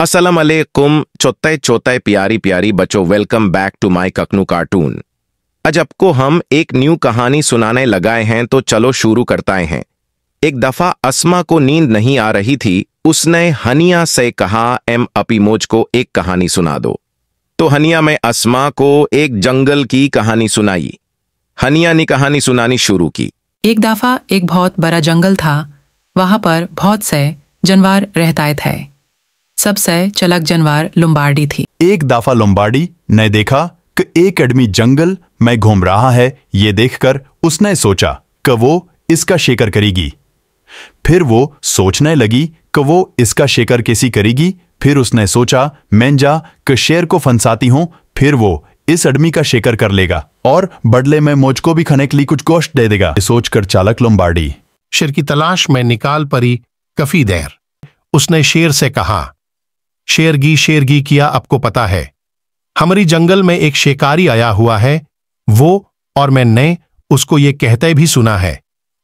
असलम अलैकुम चौथे चौथे प्यारी प्यारी बच्चों वेलकम बैक टू माय ककनू कार्टून आज आपको हम एक न्यू कहानी सुनाने लगाए हैं तो चलो शुरू करताए हैं एक दफा अस्मा को नींद नहीं आ रही थी उसने हनिया से कहा एम अपीमोज को एक कहानी सुना दो तो हनिया में असमा को एक जंगल की कहानी सुनाई हनिया ने कहानी सुनानी शुरू की एक दफा एक बहुत बड़ा जंगल था वहां पर बहुत से जानवर रहता थे सबसे चलक जनवार लुम्बार्डी थी एक दफा लुम्बार्डी ने देखा कि एक आदमी जंगल में घूम रहा है ये देखकर उसने सोचा कि वो इसका शेकर करेगी फिर वो सोचने लगी कि वो इसका शेकर कैसी करेगी फिर उसने सोचा मैं जा कि शेर को फंसाती हूं फिर वो इस अडमी का शेकर कर लेगा और बदले में मुझको भी खाने के लिए कुछ गोश्त दे देगा सोचकर चालक लुम्बार्डी शेर की तलाश में निकाल पड़ी कफी देर उसने शेर से कहा शेरगी शेरगी किया आपको पता है हमारी जंगल में एक शिकारी आया हुआ है वो और मैंने उसको ये कहते भी सुना है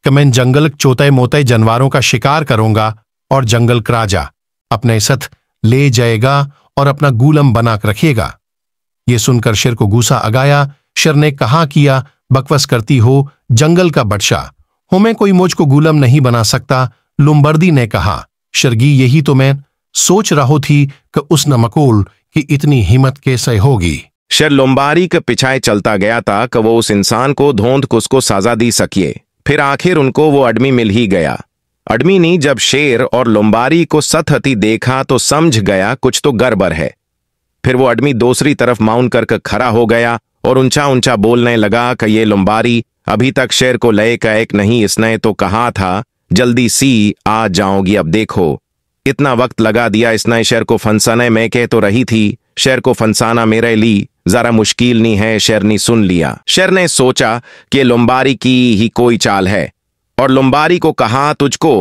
कि मैं जंगल चोते मोते जानवरों का शिकार करूंगा और जंगल का राजा अपने सथ ले जाएगा और अपना गुलम बना रखेगा ये सुनकर शेर को गुस्सा अगाया शेर ने कहा किया बकवस करती हो जंगल का बटशा हो मैं कोई मोज को गुलम नहीं बना सकता लुम्बर्दी ने कहा शर्गी यही तो मैं सोच रहो थी कि उस नमकूल की इतनी हिम्मत कैसे होगी शेर लोम्बारी के पिछाए चलता गया था कि वो उस इंसान को धोंध कुस को साजा दी सकिए फिर आखिर उनको वो अडमी मिल ही गया अडमी ने जब शेर और लोम्बारी को सतहती देखा तो समझ गया कुछ तो गड़बड़ है फिर वो अडमी दूसरी तरफ माउंट करके खड़ा हो गया और ऊंचा ऊंचा बोलने लगा कि ये लोम्बारी अभी तक शेर को लय का एक नहीं इसने तो कहा था जल्दी सी आ जाओगी अब देखो इतना वक्त लगा दिया इसने शेर को फंसाने में कह तो रही थी शेर को फंसाना मेरे ली जरा मुश्किल नहीं है शेर ने सुन लिया शेर ने सोचा कि लुम्बारी की ही कोई चाल है और लुम्बारी को कहा तुझको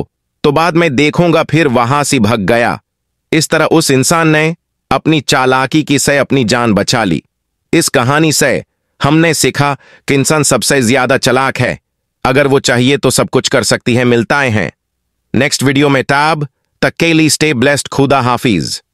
तो बाद में देखूंगा फिर वहां से भग गया इस तरह उस इंसान ने अपनी चालाकी की से अपनी जान बचा ली इस कहानी से हमने सीखा कि इंसान सबसे ज्यादा चलाक है अगर वो चाहिए तो सब कुछ कर सकती है मिलताए हैं नेक्स्ट वीडियो में टाब तक के लिए स्टे ब्लेस्ड खुदा हाफिज